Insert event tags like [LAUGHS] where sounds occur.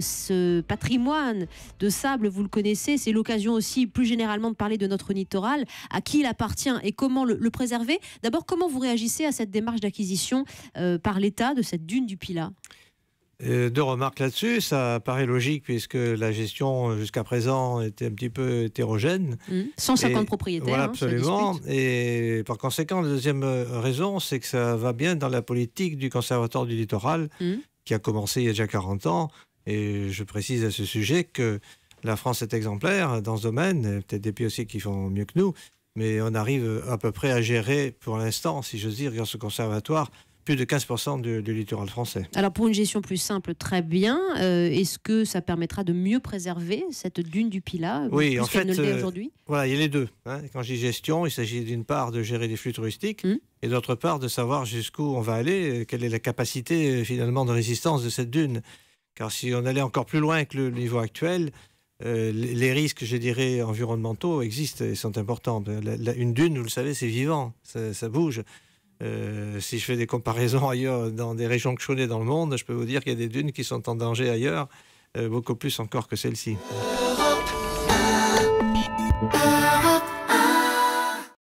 ce patrimoine de sable, vous le connaissez, c'est l'occasion aussi plus généralement de parler de notre littoral, à qui il appartient et comment le, préserver. D'abord, comment vous réagissez à cette démarche d'acquisition euh, par l'État de cette dune du Pilat euh, deux remarques là-dessus, ça paraît logique puisque la gestion jusqu'à présent était un petit peu hétérogène. 150 mmh. propriétaires. Voilà, hein, absolument. Et par conséquent, la deuxième raison, c'est que ça va bien dans la politique du Conservatoire du Littoral, mmh. qui a commencé il y a déjà 40 ans, et je précise à ce sujet que la France est exemplaire dans ce domaine, peut-être des pays aussi qui font mieux que nous, mais on arrive à peu près à gérer, pour l'instant, si j'ose dire, dans ce conservatoire, plus de 15% du, littoral français. Alors pour une gestion plus simple, très bien. Euh, est-ce que ça permettra de mieux préserver cette dune du Pilat euh, Oui, en fait, euh, aujourd'hui voilà, il y a les deux. Hein. Quand je dis gestion, il s'agit d'une part de gérer les flux touristiques hum. et d'autre part de savoir jusqu'où on va aller, quelle est la capacité finalement de résistance de cette dune. Car si on allait encore plus loin que le niveau actuel, euh, les risques, je dirais, environnementaux existent et sont importants. Ben, une dune, vous le savez, c'est vivant, ça, bouge. Euh, si je fais des comparaisons [LAUGHS] ailleurs, dans des régions que je connais dans le monde, je peux vous dire qu'il y a des dunes qui sont en danger ailleurs, euh, beaucoup plus encore que celle-ci.